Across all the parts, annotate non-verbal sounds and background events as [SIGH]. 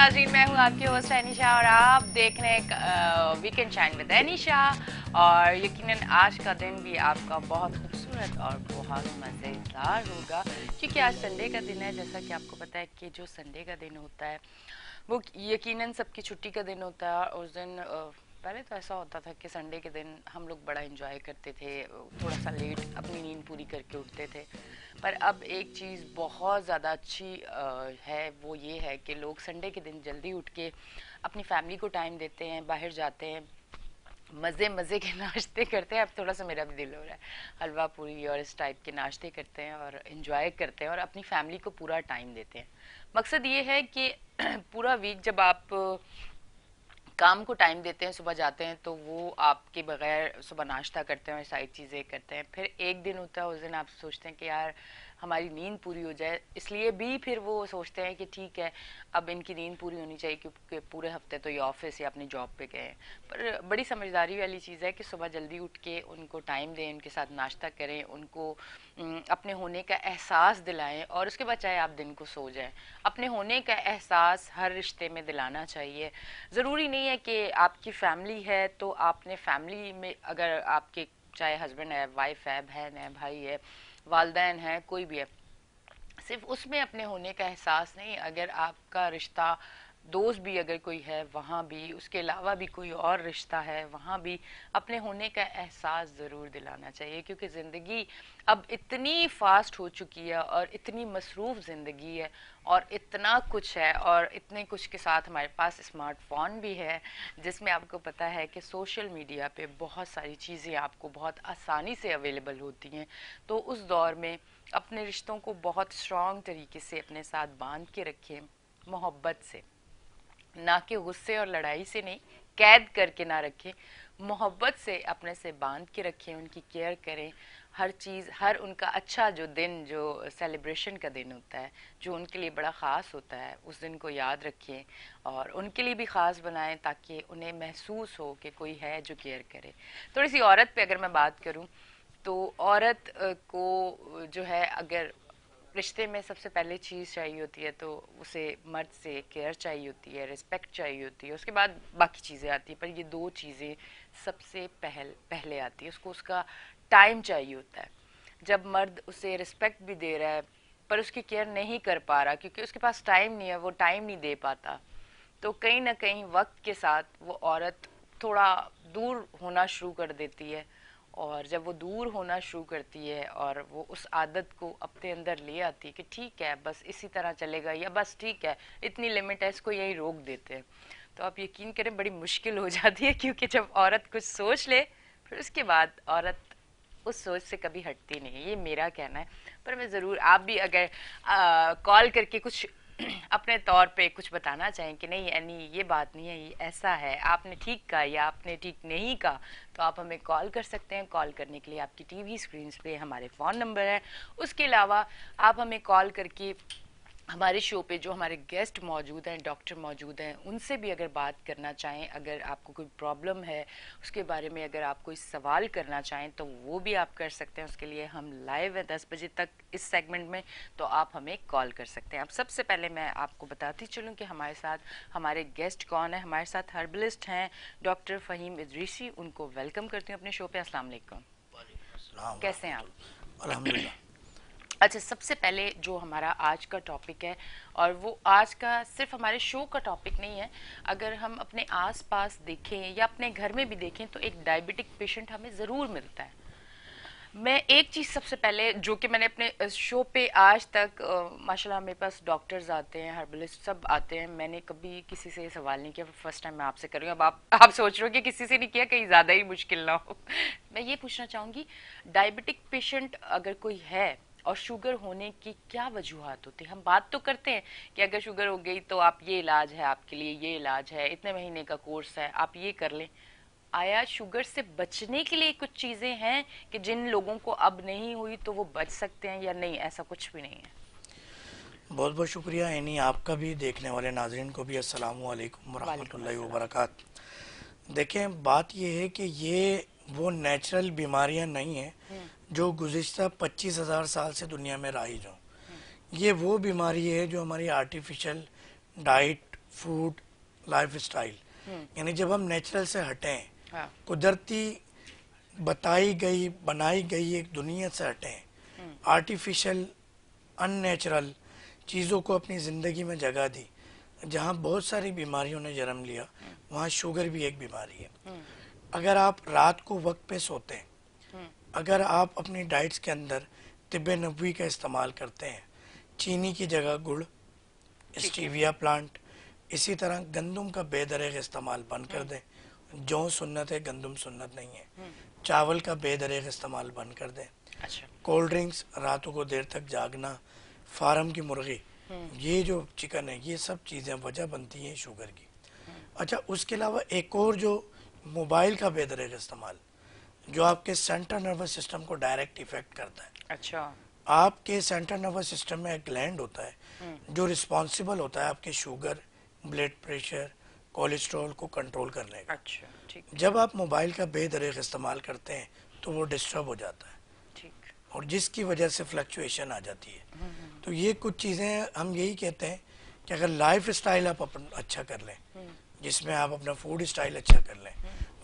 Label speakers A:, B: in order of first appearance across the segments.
A: नाजीन मैं हूँ आपकी होस्ट एनिशा और आप देख रहे हैं वीकेंड शाइन विद एनिशा और यकीनन आज का दिन भी आपका बहुत खूबसूरत और बहुत मज़ेदार होगा क्योंकि आज संडे का दिन है जैसा कि आपको पता है कि जो संडे का दिन होता है वो यकीनन सबकी छुट्टी का दिन होता है और उस दिन पहले तो ऐसा होता था कि संडे के दिन हम लोग बड़ा इन्जॉय करते थे थोड़ा सा लेट अपनी नींद पूरी करके उठते थे पर अब एक चीज़ बहुत ज़्यादा अच्छी है वो ये है कि लोग संडे के दिन जल्दी उठ के अपनी फैमिली को टाइम देते हैं बाहर जाते हैं मज़े मज़े के [LAUGHS] नाश्ते करते हैं अब थोड़ा सा मेरा भी दिल हो रहा है हलवा पूरी और इस टाइप के नाश्ते करते हैं और इन्जॉय करते हैं और अपनी फैमिली को पूरा टाइम देते हैं मकसद ये है कि [CLEARS THROAT] पूरा वीक जब आप काम को टाइम देते हैं सुबह जाते हैं तो वो आपके बगैर सुबह नाश्ता करते हैं सारी चीज़ें करते हैं फिर एक दिन होता है उस दिन आप सोचते हैं कि यार हमारी नींद पूरी हो जाए इसलिए भी फिर वो सोचते हैं कि ठीक है अब इनकी नींद पूरी होनी चाहिए क्योंकि पूरे हफ्ते तो ये ऑफिस या अपनी जॉब पे गए हैं पर बड़ी समझदारी वाली चीज़ है कि सुबह जल्दी उठ के उनको टाइम दें उनके साथ नाश्ता करें उनको अपने होने का एहसास दिलाएं और उसके बाद चाहे आप दिन को सो जाएं अपने होने का एहसास हर रिश्ते में दिलाना चाहिए ज़रूरी नहीं है कि आपकी फैमिली है तो आपने फैमिली में अगर आपके चाहे हस्बैंड है वाइफ है बहन है भाई है वालदेन है कोई भी है सिर्फ उसमें अपने होने का एहसास नहीं अगर आपका रिश्ता दोस्त भी अगर कोई है वहाँ भी उसके अलावा भी कोई और रिश्ता है वहाँ भी अपने होने का एहसास ज़रूर दिलाना चाहिए क्योंकि ज़िंदगी अब इतनी फास्ट हो चुकी है और इतनी मसरूफ़ ज़िंदगी है और इतना कुछ है और इतने कुछ के साथ हमारे पास स्मार्टफोन भी है जिसमें आपको पता है कि सोशल मीडिया पे बहुत सारी चीज़ें आपको बहुत आसानी से अवेलेबल होती हैं तो उस दौर में अपने रिश्तों को बहुत स्ट्रॉन्ग तरीके से अपने साथ बांध के रखें मोहब्बत से ना कि गुस्से और लड़ाई से नहीं कैद करके ना रखें मोहब्बत से अपने से बांध के रखें उनकी केयर करें हर चीज़ हर उनका अच्छा जो दिन जो सेलिब्रेशन का दिन होता है जो उनके लिए बड़ा ख़ास होता है उस दिन को याद रखें और उनके लिए भी ख़ास बनाएं ताकि उन्हें महसूस हो कि कोई है जो केयर करे थोड़ी सी औरत पे अगर मैं बात करूँ तो औरत को जो है अगर रिश्ते में सबसे पहले चीज़ चाहिए होती है तो उसे मर्द से केयर चाहिए होती है रिस्पेक्ट चाहिए होती है उसके बाद बाकी चीज़ें आती है पर ये दो चीज़ें सबसे पहल पहले आती है उसको उसका टाइम चाहिए होता है जब मर्द उसे रिस्पेक्ट भी दे रहा है पर उसकी केयर नहीं कर पा रहा क्योंकि उसके पास टाइम नहीं है वो टाइम नहीं दे पाता तो कहीं ना कहीं वक्त के साथ वो औरत थोड़ा दूर होना शुरू कर देती है और जब वो दूर होना शुरू करती है और वो उस आदत को अपने अंदर ले आती है कि ठीक है बस इसी तरह चलेगा या बस ठीक है इतनी लिमिट है इसको यही रोक देते हैं तो आप यकीन करें बड़ी मुश्किल हो [LAUGHS] जाती है क्योंकि जब औरत कुछ सोच ले फिर उसके बाद औरत उस सोच से कभी हटती नहीं ये मेरा कहना है पर मैं ज़रूर आप भी अगर कॉल करके कुछ अपने तौर पे कुछ बताना चाहें कि नहीं यानी ये बात नहीं है ये ऐसा है आपने ठीक कहा या आपने ठीक नहीं कहा तो आप हमें कॉल कर सकते हैं कॉल करने के लिए आपकी टीवी स्क्रीन पे हमारे फ़ोन नंबर है उसके अलावा आप हमें कॉल करके हमारे शो पे जो हमारे गेस्ट मौजूद हैं डॉक्टर मौजूद हैं उनसे भी अगर बात करना चाहें अगर आपको कोई प्रॉब्लम है उसके बारे में अगर आप कोई सवाल करना चाहें तो वो भी आप कर सकते हैं उसके लिए हम लाइव हैं दस बजे तक इस सेगमेंट में तो आप हमें कॉल कर सकते हैं अब सबसे पहले मैं आपको बताती चलूँ कि हमारे साथ हमारे गेस्ट कौन है हमारे साथ हर्बलिस्ट हैं डॉक्टर फ़हीम इदरीशी उनको वेलकम करती हूँ अपने शो पर असल कैसे हैं आप अच्छा सबसे पहले जो हमारा आज का टॉपिक है और वो आज का सिर्फ हमारे शो का टॉपिक नहीं है अगर हम अपने आसपास देखें या अपने घर में भी देखें तो एक डायबिटिक पेशेंट हमें ज़रूर मिलता है मैं एक चीज़ सबसे पहले जो कि मैंने अपने शो पे आज तक माशाल्लाह मेरे पास डॉक्टर्स आते हैं हर्बलिस्ट सब आते हैं मैंने कभी किसी से सवाल नहीं किया फर्स्ट टाइम मैं आपसे कर रही हूँ अब आप आप सोच रहे हो कि किसी से नहीं किया कहीं ज़्यादा ही मुश्किल ना हो [LAUGHS] मैं ये पूछना चाहूँगी डायबिटिक पेशेंट अगर कोई है और शुगर होने की क्या वजूहत होती है हम बात तो करते हैं कि अगर शुगर हो गई तो आप ये इलाज है आपके लिए ये इलाज है इतने महीने का कोर्स है आप ये कर लें आया शुगर से बचने के लिए कुछ चीज़ें हैं कि जिन लोगों को अब नहीं हुई तो वो बच सकते हैं या नहीं ऐसा कुछ भी नहीं है
B: बहुत बहुत शुक्रिया यानी आपका भी देखने वाले नाजरन को भी अस्सलाम वालेकुम वरक देखें बात यह है कि ये वो नेचुरल बीमारियां नहीं हैं हम्म। जो गुज्त पच्चीस हज़ार साल से दुनिया में राइज हो ये वो बीमारी है जो हमारी artificial diet food life style यानी जब हम नेचुरल से हटें हाँ। कुदरती बताई गई बनाई गई एक दुनिया से हटें आर्टिफिशियल अननेचुरल चीज़ों को अपनी ज़िंदगी में जगह दी जहाँ बहुत सारी बीमारियों ने जन्म लिया हम्म। वहाँ शुगर भी एक बीमारी है हम्म। अगर आप रात को वक्त पे सोते हैं अगर आप अपनी डाइट्स के अंदर तिब नबी का इस्तेमाल करते हैं चीनी की जगह गुड़ स्टीविया प्लांट इसी तरह गंदम का बेदरेग इस्तेमाल बंद कर हम्म। दें जो सुन्नत है गंदम सुन्नत नहीं है हम्म। चावल का बेदरेग इस्तेमाल बंद कर दें अच्छा। कोल्ड ड्रिंक्स रातों को देर तक जागना फार्म की मुर्गी हम्म। ये जो चिकन है ये सब चीज़ें वजह बनती हैं शुगर की अच्छा उसके अलावा एक और जो मोबाइल का बेदरेग इस्तेमाल जो आपके सेंट्रल नर्वस सिस्टम को डायरेक्ट इफेक्ट करता है अच्छा आपके सेंट्रल नर्वस सिस्टम में एक ग्लैंड होता है हम्म। जो रिस्पॉन्सिबल होता है आपके शुगर ब्लड प्रेशर कोलेस्ट्रॉल को कंट्रोल करने का अच्छा ठीक जब आप मोबाइल का बेदरेग इस्तेमाल करते हैं तो वो डिस्टर्ब हो जाता है ठीक और जिसकी वजह से फ्लक्चुएशन आ जाती है हम्म, हम्म। तो ये कुछ चीज़ें हम यही कहते हैं कि अगर लाइफ स्टाइल आप अपन अच्छा कर लें जिसमें आप अपना फूड स्टाइल अच्छा कर लें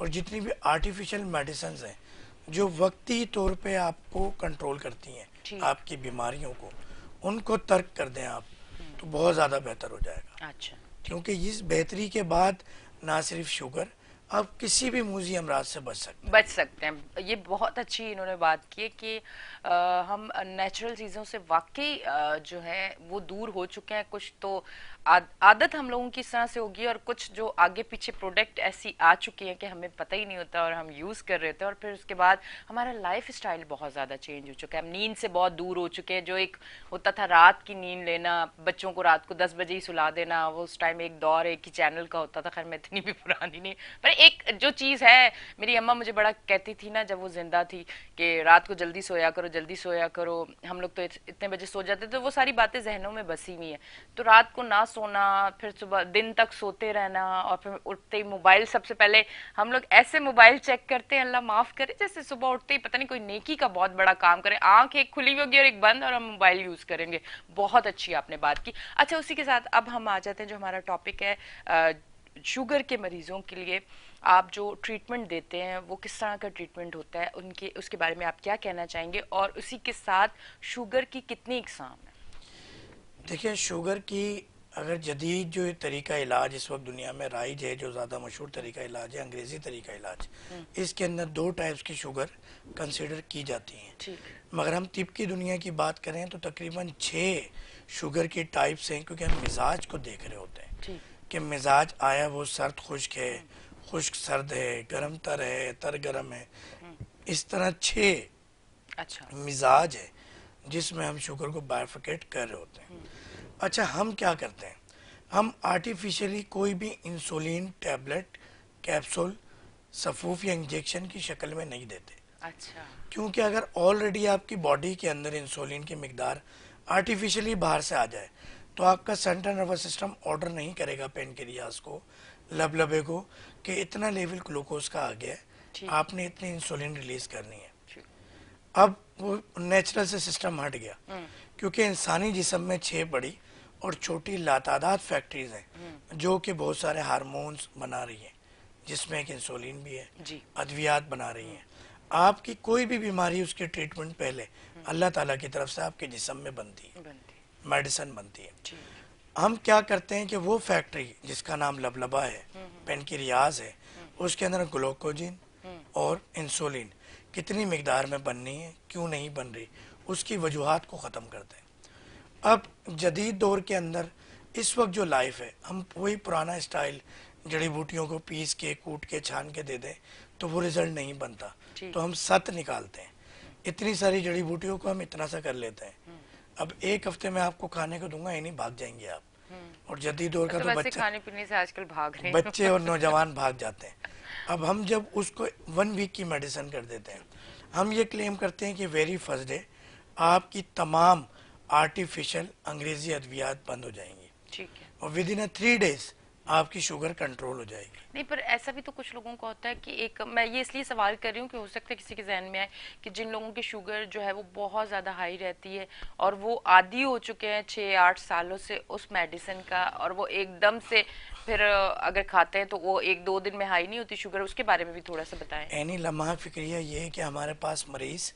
B: और जितनी भी आर्टिफिशियल मेडिसन हैं जो वक्ती तौर पे आपको कंट्रोल करती हैं आपकी बीमारियों को उनको तर्क कर दें आप तो हम्म। बहुत ज़्यादा बेहतर हो जाएगा अच्छा क्योंकि इस बेहतरी के बाद ना सिर्फ शुगर आप किसी भी मूजी अमराज से बच सकते
A: हैं बच सकते हैं ये बहुत अच्छी इन्होंने बात की है कि आ, हम नेचुरल चीज़ों से वाकई जो है वो दूर हो चुके हैं कुछ तो आदत हम लोगों की इस तरह से होगी और कुछ जो आगे पीछे प्रोडक्ट ऐसी आ चुकी हैं कि हमें पता ही नहीं होता और हम यूज़ कर रहे थे और फिर उसके बाद हमारा लाइफ स्टाइल बहुत ज़्यादा चेंज हो चुका है हम नींद से बहुत दूर हो चुके हैं जो एक होता था रात की नींद लेना बच्चों को रात को दस बजे ही सुला देना वो उस टाइम एक दौर एक ही चैनल का होता था खैर मैं इतनी भी पुरानी नहीं पर एक जो चीज़ है मेरी अम्मा मुझे बड़ा कहती थी ना जब वो जिंदा थी कि रात को जल्दी सोया करो जल्दी सोया करो हम लोग तो इतने बजे सो जाते तो वो सारी बातें जहनों में बसी हुई हैं तो रात को ना सोना फिर सुबह दिन तक सोते रहना और फिर उठते ही मोबाइल सबसे पहले हम लोग ऐसे मोबाइल चेक करते हैं अल्लाह माफ़ करे जैसे सुबह उठते ही पता नहीं कोई नेकी का बहुत बड़ा काम करें आंख एक खुली होगी और एक बंद और हम मोबाइल यूज़ करेंगे बहुत अच्छी आपने बात की अच्छा उसी के साथ अब हम आ जाते हैं जो हमारा टॉपिक है शुगर के मरीज़ों के लिए आप जो ट्रीटमेंट देते हैं वो किस तरह का ट्रीटमेंट होता है उनके उसके बारे में आप क्या कहना चाहेंगे और उसी के साथ शुगर की कितनी इकसाम है
B: देखिए शुगर की अगर जदीद जो तरीका इलाज इस वक्त दुनिया में राइज है जो ज़्यादा मशहूर तरीका इलाज है अंग्रेज़ी तरीका इलाज हम्म। इसके अंदर दो टाइप्स की शुगर कंसिडर की जाती हैं मगर हम तिब की दुनिया की बात करें तो तकरीबन छः शुगर के टाइप्स हैं क्योंकि हम मिजाज को देख रहे होते हैं कि मिजाज आया वो सर्द खुश्क है खुश्क सर्द है गर्म तर है तर गर्म है हम्म। इस तरह छः अच्छा मिजाज है जिसमें हम शुगर को बायफिकेट कर रहे होते हैं हम्म। अच्छा हम क्या करते हैं हम आर्टिफिशियली कोई भी इंसुलिन टैबलेट कैप्सूल सफूफ या इंजेक्शन की शक्ल में नहीं देते अच्छा क्योंकि अगर ऑलरेडी आपकी बॉडी के अंदर इंसुलिन की मकदार आर्टिफिशियली बाहर से आ जाए तो आपका सेंट्रल नर्वस सिस्टम ऑर्डर नहीं करेगा पेन के रियाज को लबलबे को कि इतना लेवल ग्लूकोज का आ गया है आपने इतनी इंसुलिन रिलीज करनी है अब वो नेचुरल से सिस्टम हट गया हम्म। क्योंकि इंसानी जिसम में छः बड़ी और छोटी लातादात फैक्ट्रीज हैं जो कि बहुत सारे हारमोन्स बना रही हैं जिसमें एक इंसुलिन भी है अद्वियात बना रही हैं आपकी कोई भी बीमारी उसके ट्रीटमेंट पहले अल्लाह ताला की तरफ से आपके जिसम में बनती है मेडिसन बनती है हम क्या करते हैं कि वो फैक्ट्री जिसका नाम लबलबा है पेनक्रियाज है उसके अंदर ग्लोकोजिन और इंसुलिन कितनी मकदार में बननी है क्यों नहीं बन रही उसकी वजूहत को ख़त्म करते हैं अब जदीद दौर के अंदर इस वक्त जो लाइफ है हम वही पुराना स्टाइल जड़ी बूटियों को पीस के कूट के छान के दे दें तो वो रिजल्ट नहीं बनता तो हम सत निकालते हैं इतनी सारी जड़ी बूटियों को हम इतना सा कर लेते हैं हम्म। अब एक हफ्ते में आपको खाने को दूंगा यानी भाग जाएंगे आप हम्म। और जदीद दौर का तो, तो बच्चे
A: खाने पीने से आजकल भाग रहे हैं बच्चे और
B: नौजवान भाग जाते हैं अब हम जब उसको वन वीक की मेडिसिन कर देते हैं हम ये क्लेम करते हैं कि वेरी फर्स्ट डे आपकी तमाम आर्टिफिशियल अंग्रेजी अद्वियात बंद हो जाएंगी ठीक है और विद इन थ्री डेज आपकी शुगर कंट्रोल हो जाएगी
A: नहीं पर ऐसा भी तो कुछ लोगों को होता है कि एक मैं ये इसलिए सवाल कर रही हूँ कि हो सकता है किसी के जहन में आए कि जिन लोगों की शुगर जो है वो बहुत ज़्यादा हाई रहती है और वो आदि हो चुके हैं छः आठ सालों से उस मेडिसिन का और वो एकदम से फिर अगर खाते हैं तो वो एक दो दिन में हाई नहीं होती शुगर उसके बारे में भी थोड़ा सा बताएं
B: एनी लम्हा फिक्रिया ये है कि हमारे पास मरीज़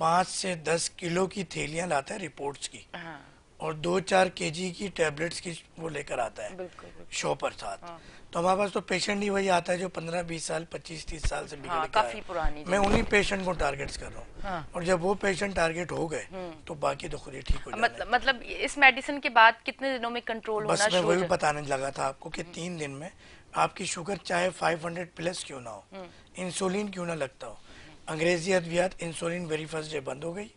B: पाँच से दस किलो की थैलियाँ लाता है रिपोर्ट्स की हाँ। और दो चार केजी की टेबलेट्स की वो लेकर आता है शॉपर साथ हाँ। तो हमारे पास तो पेशेंट ही वही आता है जो पंद्रह बीस साल पच्चीस तीस साल से बिगड़ हाँ, काफी
A: पुरानी मैं उन्हीं
B: पेशेंट को टारगेट कर रहा हूँ हाँ। और जब वो पेशेंट टारगेट हो गए हम्म। तो बाकी तो खुद ही ठीक हो
A: मतलब मतलब इस मेडिसिन के बाद कितने दिनों में कंट्रोल बस मैं वही
B: बताने लगा था आपको की हम्म। तीन दिन में आपकी शुगर चाहे फाइव प्लस क्यों ना हो इंसुलिन हम्म। क्यों ना लगता हो अंग्रेजी अद्वियात इंसुलिन वेरी फर्स्ट डे बंद हो गई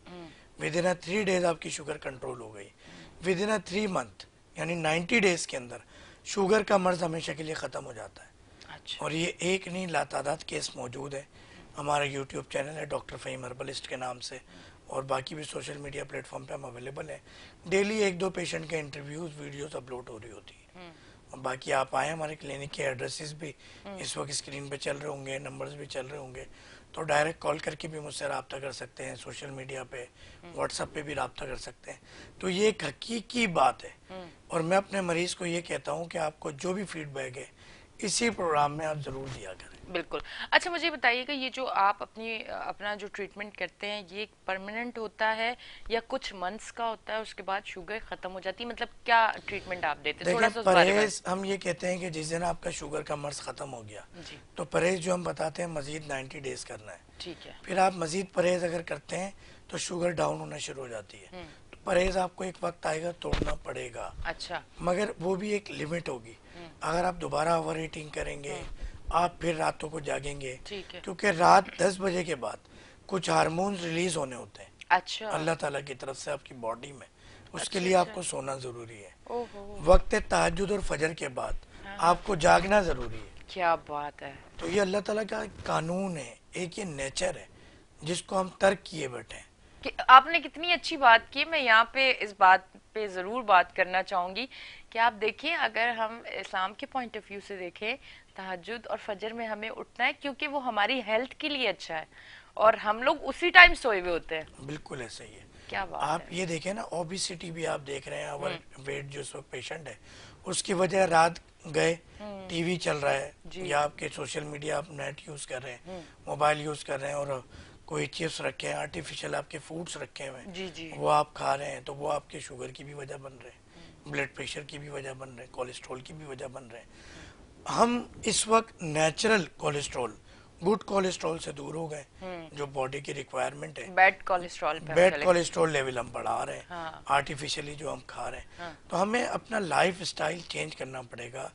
B: within a three days आपकी शुगर कंट्रोल हो गई within a three month यानी नाइन्टी डेज के अंदर शुगर का मर्ज हमेशा के लिए ख़त्म हो जाता है अच्छा। और ये एक नहीं लातादात केस मौजूद है हमारा यूट्यूब चैनल है डॉक्टर फ़हीम हर्बलिस्ट के नाम से और बाकी भी सोशल मीडिया प्लेटफॉर्म पे हम अवेलेबल हैं डेली एक दो पेशेंट के इंटरव्यूज़ वीडियोस अपलोड हो रही होती है हम्म। और बाकी आप आए हमारे क्लिनिक के एड्रेसेस भी हम्म। इस वक्त स्क्रीन पे चल रहे होंगे नंबर्स भी चल रहे होंगे तो डायरेक्ट कॉल करके भी मुझसे रबता कर सकते हैं सोशल मीडिया पे व्हाट्सअप हम्म। पे भी रबता कर सकते हैं तो ये एक हकीकी बात है हम्म। और मैं अपने मरीज़ को ये कहता हूँ कि आपको जो भी फीडबैक है इसी प्रोग्राम में आप ज़रूर दिया करें
A: बिल्कुल अच्छा मुझे बताइएगा ये जो आप अपनी अपना जो ट्रीटमेंट करते हैं ये परमानेंट होता है या कुछ मंथ्स का होता है उसके बाद शुगर खत्म हो जाती है मतलब क्या ट्रीटमेंट आप देते हैं परहेज
B: हम ये कहते हैं कि जिस दिन आपका शुगर का मर्ज खत्म हो गया तो परहेज जो हम बताते हैं मजीद नाइन्टी डेज करना है ठीक है फिर आप मजीद परहेज अगर करते हैं तो शुगर डाउन होना शुरू हो जाती है हम्म। तो परहेज आपको एक वक्त आएगा तोड़ना पड़ेगा अच्छा मगर वो भी एक लिमिट होगी हम्म। अगर आप दोबारा ओवर करेंगे हम्म। आप फिर रातों को जागेंगे क्योंकि रात दस बजे के बाद कुछ हारमोन रिलीज होने होते
C: हैं अच्छा अल्लाह
B: ताला की तरफ से आपकी बॉडी में उसके अच्छा, लिए आपको अच्छा। सोना जरूरी है वक्त तहजद और फजर के बाद हाँ। आपको जागना जरूरी है
A: क्या बात है
B: तो ये अल्लाह ताला का कानून है एक ये नेचर है जिसको हम तर्क किए बैठे
A: कि आपने कितनी अच्छी बात की मैं यहाँ पे इस बात पे ज़रूर बात करना चाहूंगी कि आप देखें अगर हम इस्लाम के पॉइंट ऑफ व्यू से देखें तहजद और फजर में हमें उठना है क्योंकि वो हमारी हेल्थ के लिए अच्छा है और हम लोग उसी टाइम सोए हुए होते हैं
B: बिल्कुल ऐसा ही है क्या बात आप है? ये देखें ना ओबिसिटी भी आप देख रहे हैं वेट हम्म। जो पेशेंट है उसकी वजह रात गए टीवी हम्म। चल रहा है या आपके सोशल मीडिया आप नेट यूज कर रहे हैं मोबाइल हम्म। यूज कर रहे हैं और कोई चिप्स रखे हैं आर्टिफिशियल आपके फूड्स रखे हुए वो आप खा रहे हैं तो वो आपके शुगर की भी वजह बन रहे हैं ब्लड प्रेशर की भी वजह बन रहे हैं कोलेस्ट्रोल की भी वजह बन रहे हैं हम इस वक्त नेचुरल कोलेस्ट्रॉल गुड कोलेस्ट्रॉल से दूर हो गए हम्म। जो बॉडी की रिक्वायरमेंट
A: है bad cholesterol bad cholesterol
B: level हम बढ़ा रहे हैं हाँ। आर्टिफिशियली जो हम खा रहे हैं हाँ। तो हमें अपना लाइफ स्टाइल चेंज करना पड़ेगा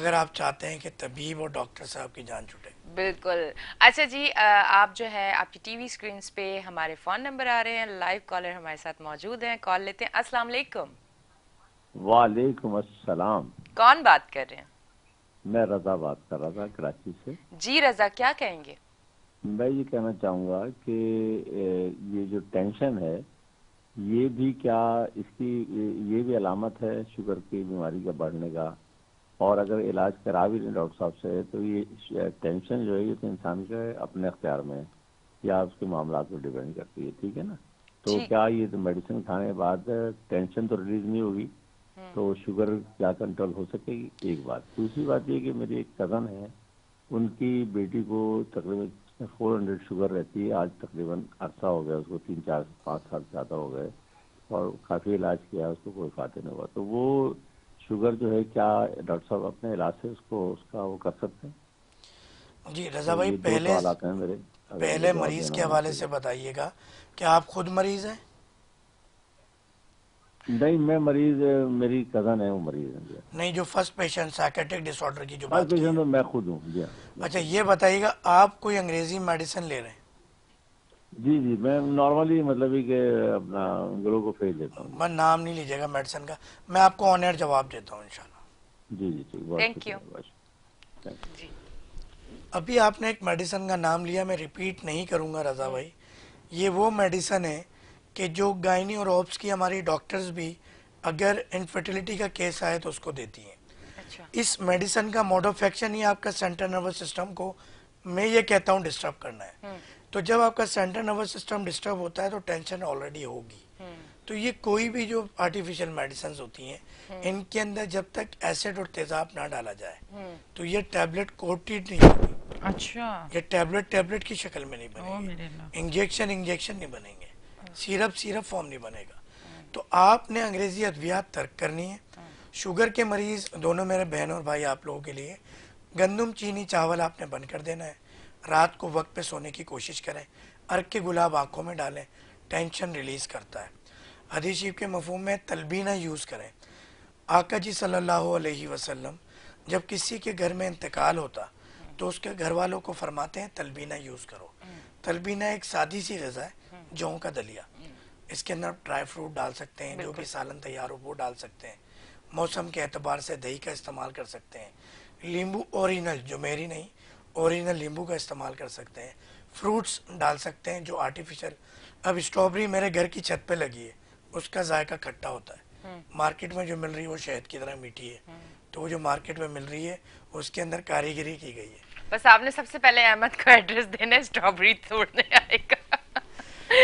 B: अगर आप चाहते हैं कि तबीब और डॉक्टर साहब की जान छुटे
A: बिल्कुल अच्छा जी आप जो है आपकी टीवी स्क्रीन पे हमारे फोन नंबर आ रहे हैं लाइव कॉलर हमारे साथ मौजूद हैं कॉल लेते हैं अस्सलाम
D: वालेकुम असलम
A: कौन बात कर रहे हैं
D: मैं रजा बात कर रहा था कराची से
A: जी रजा क्या कहेंगे
D: मैं ये कहना चाहूँगा कि ये जो टेंशन है ये भी क्या इसकी ये भी अलामत है शुगर की बीमारी का बढ़ने का और अगर इलाज करा भी लें डॉक्टर साहब से तो ये टेंशन जो है ये तो इंसान के अपने अख्तियार में है या उसके मामला पर डिपेंड करती है ठीक है ना तो क्या ये तो मेडिसिन खाने के बाद टेंशन तो रिलीज नहीं होगी तो शुगर क्या कंट्रोल हो सकेगी एक बात दूसरी बात ये कि मेरी एक कज़न है उनकी बेटी को तकरीबन फोर हंड्रेड शुगर रहती है आज तकरीबन अरसा हो गया उसको तीन चार पाँच साल ज़्यादा हो गए और काफ़ी इलाज किया उसको कोई फायदे नहीं हुआ तो वो शुगर जो है क्या डॉक्टर साहब अपने इलाज से उसको उसका वो कर सकते हैं
B: जी रजा भाई तो पहले
D: पहले मरीज के हवाले
B: तो से बताइएगा क्या आप खुद मरीज हैं
D: नहीं मैं मरीज मेरी कजन है वो मरीज है
B: नहीं जो फर्स्ट पेशेंट साइकेटिक डिसऑर्डर की जो
D: फर्स्ट पेशेंट तो मैं खुद हूँ
B: अच्छा ये बताइएगा आप कोई अंग्रेजी मेडिसिन ले रहे हैं
D: जी जी मैं नॉर्मली मतलब के अपना ग्लो को फेल देता हूँ
B: मैं नाम नहीं लीजिएगा मेडिसिन का मैं आपको ऑनर जवाब देता हूँ इनशाला
D: जी जी ठीक थैंक
B: यू अभी आपने एक मेडिसिन का नाम लिया मैं रिपीट नहीं करूँगा रजा भाई ये वो मेडिसन है कि जो गायनी और ऑप्स की हमारी डॉक्टर्स भी अगर इनफर्टिलिटी का केस आए तो उसको देती हैं अच्छा। इस मेडिसन का मोड ऑफ एक्शन ही आपका सेंट्रल नर्वस सिस्टम को मैं ये कहता हूँ डिस्टर्ब करना है हम्म। तो जब आपका सेंट्रल नर्वस सिस्टम डिस्टर्ब होता है तो टेंशन ऑलरेडी होगी हम्म। तो ये कोई भी जो आर्टिफिशियल मेडिसिन होती हैं हम्म। इनके अंदर जब तक एसिड और तेजाब ना डाला जाए तो ये टैबलेट कोटेड नहीं होगी अच्छा ये टैबलेट टैबलेट की शक्ल में नहीं बनेगी इंजेक्शन इंजेक्शन नहीं बनेंगे सिरप सिरप फॉर्म नहीं बनेगा तो आपने अंग्रेजी अद्वियात तर्क करनी है शुगर के मरीज़ दोनों मेरे बहन और भाई आप लोगों के लिए गंदम चीनी चावल आपने बंद कर देना है रात को वक्त पे सोने की कोशिश करें अर्क के गुलाब आंखों में डालें टेंशन रिलीज़ करता है हदीस शरीफ के मफहम में तलबीना यूज़ करें आका जी सल्लल्लाहु अलैहि वसल्लम जब किसी के घर में इंतकाल होता तो उसके घर वालों को फरमाते हैं तलबीना यूज़ करो तलबीना एक सादी सी गज़ा है जौ का दलिया इसके अंदर ड्राई फ्रूट डाल सकते हैं जो भी सालन तैयार हो वो डाल सकते हैं मौसम के अतबार से दही का इस्तेमाल कर सकते हैं लींबू ओरिजिनल जो मेरी नहीं ओरिजिनल लींबू का इस्तेमाल कर सकते हैं फ्रूट्स डाल सकते हैं जो आर्टिफिशियल अब स्ट्रॉबेरी मेरे घर की छत पे लगी है उसका जायका खट्टा होता है हम्म। मार्केट में जो मिल रही है वो शहद की तरह मीठी है हम्म। तो वो जो मार्केट में मिल रही है उसके अंदर कारीगरी की गई है
A: बस आपने सबसे पहले अहमद को एड्रेस देना स्ट्रॉबेरी तोड़ने आएगा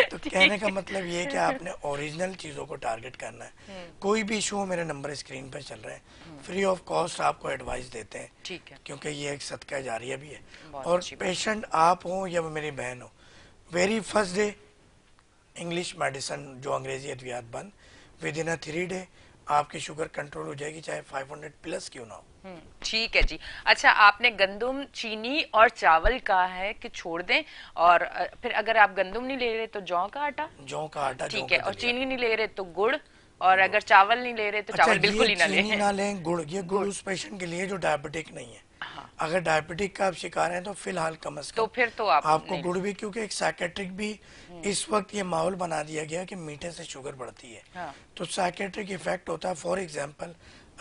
A: तो कहने का मतलब ये कि आपने
B: ओरिजिनल [LAUGHS] चीज़ों को टारगेट करना है हम्म। कोई भी इशू मेरे नंबर स्क्रीन पर चल रहे हैं फ्री ऑफ कॉस्ट आपको एडवाइस देते हैं ठीक है क्योंकि ये एक सदका जारिया भी है और पेशेंट आप हो या मेरी बहन हो very first day English medicine जो अंग्रेजी अद्वियात बंद within a three day आपकी शुगर कंट्रोल हो जाएगी चाहे 500 प्लस क्यों ना हो
A: हम्म, ठीक है जी अच्छा आपने गंदम चीनी और चावल कहा है कि छोड़ दें और फिर अगर आप गंदम नहीं ले रहे तो जौ का आटा जौ का आटा ठीक है और चीनी नहीं ले रहे तो गुड़ और अगर चावल नहीं ले रहे तो अच्छा, चावल बिल्कुल ही ना लें
B: लें गुड़ ये गुड़ उस पेशेंट के लिए जो डायबिटिक नहीं है अगर डायबिटिक का आप शिकार हैं तो फिलहाल कम अज कम तो फिर
A: तो आप आपको गुड़
B: भी क्योंकि एक साइकेट्रिक भी
A: हम्म। इस वक्त
B: ये माहौल बना दिया गया कि मीठे से शुगर बढ़ती है हाँ। तो साइकेट्रिक इफेक्ट होता है फॉर एग्जाम्पल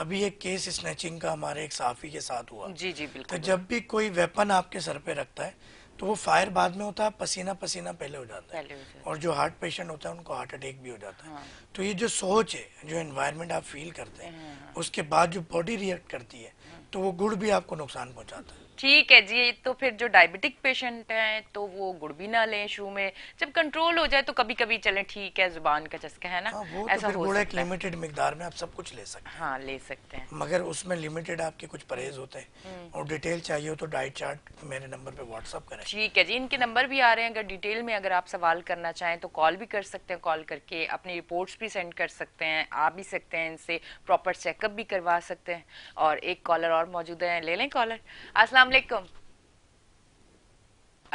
B: अभी एक केस स्नेचिंग का हमारे एक साफी के साथ हुआ
C: जी जी बिल्कुल तो जब
B: भी कोई वेपन आपके सर पे रखता है तो वो फायर बाद में होता है पसीना पसीना पहले हो जाता है और जो हार्ट पेशेंट होता है उनको हार्ट अटैक भी हो जाता है हाँ। तो ये जो सोच है जो एनवायरमेंट आप फील करते हैं हाँ, हाँ। उसके बाद जो बॉडी रिएक्ट करती है तो वो गुड़ भी आपको नुकसान पहुंचाता है
A: ठीक है जी तो फिर जो डायबिटिक पेशेंट हैं तो वो गुड़ भी ना लें शुरू में जब कंट्रोल हो जाए तो कभी कभी चलें ठीक है जुबान का चस्का है ना हाँ, वो तो ऐसा तो हो लिमिटेड
B: मिकदार में आप सब कुछ ले सकते हैं हाँ ले सकते हैं मगर उसमें लिमिटेड आपके कुछ परहेज होते हैं हम्म। और डिटेल चाहिए हो तो डाइट चार्ट मेरे नंबर पे व्हाट्सअप करें
A: ठीक है जी इनके नंबर भी आ रहे हैं अगर डिटेल में अगर आप सवाल करना चाहें तो कॉल भी कर सकते हैं कॉल करके अपनी रिपोर्ट्स भी सेंड कर सकते हैं आ भी सकते हैं इनसे प्रॉपर चेकअप भी करवा सकते हैं और एक कॉलर और मौजूद है ले लें कॉलर असला असलकुम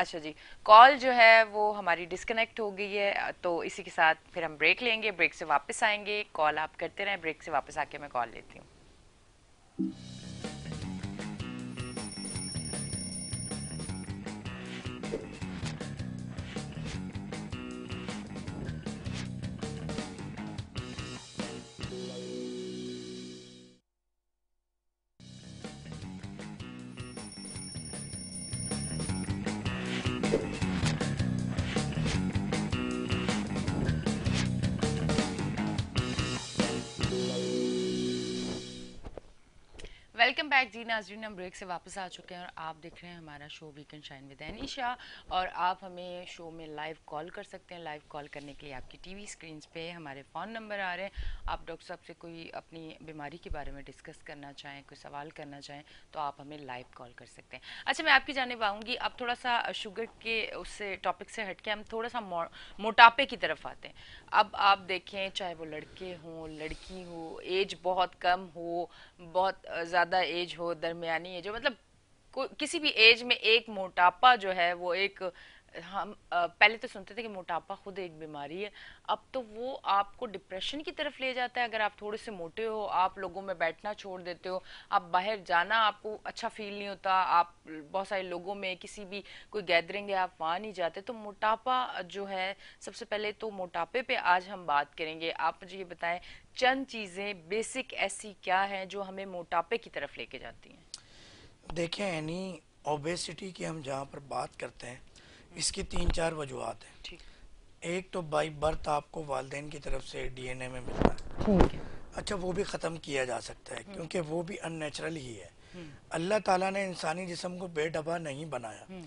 A: अच्छा जी कॉल जो है वो हमारी डिस्कनेक्ट हो गई है तो इसी के साथ फिर हम ब्रेक लेंगे ब्रेक से वापस आएंगे कॉल आप करते रहें ब्रेक से वापस आके मैं कॉल लेती हूँ वेलकम बैक जी नाजरीन हम ब्रेक से वापस आ चुके हैं और आप देख रहे हैं हमारा show weekend shine with Anisha और आप हमें शो में लाइव कॉल कर सकते हैं लाइव कॉल करने के लिए आपकी टीवी स्क्रीन पे हमारे फ़ोन नंबर आ रहे हैं आप डॉक्टर साहब से कोई अपनी बीमारी के बारे में डिस्कस करना चाहें कोई सवाल करना चाहें तो आप हमें लाइव कॉल कर सकते हैं अच्छा मैं आपकी जानब आऊँगी आप थोड़ा सा शुगर के उससे टॉपिक से हट के हम थोड़ा सा मोटापे की तरफ आते हैं अब आप देखें चाहे वो लड़के हों लड़की हो एज बहुत कम हो बहुत ज़्यादा ज़्यादा एज हो दरमिया एज हो मतलब किसी भी एज में एक मोटापा जो है वो एक हम पहले तो सुनते थे कि मोटापा खुद एक बीमारी है अब तो वो आपको डिप्रेशन की तरफ ले जाता है अगर आप थोड़े से मोटे हो आप लोगों में बैठना छोड़ देते हो आप बाहर जाना आपको अच्छा फील नहीं होता आप बहुत सारे लोगों में किसी भी कोई गैदरिंग है आप वहाँ नहीं जाते तो मोटापा जो है सबसे पहले तो मोटापे पर आज हम बात करेंगे आप मुझे ये बताएं चंद चीज़ें बेसिक ऐसी क्या हैं जो हमें मोटापे की तरफ लेके जाती हैं
B: देखें यानी ओबेसिटी की हम जहाँ पर बात करते हैं इसकी तीन चार वजूहत हैं एक तो बाई बर्थ आपको वालदेन की तरफ से डीएनए में मिलता है अच्छा वो भी ख़त्म किया जा सकता है हम्म। क्योंकि वो भी अननेचुरल ही है हम्म। अल्लाह ताला ने इंसानी जिसम को बेडबा नहीं बनाया हम्म।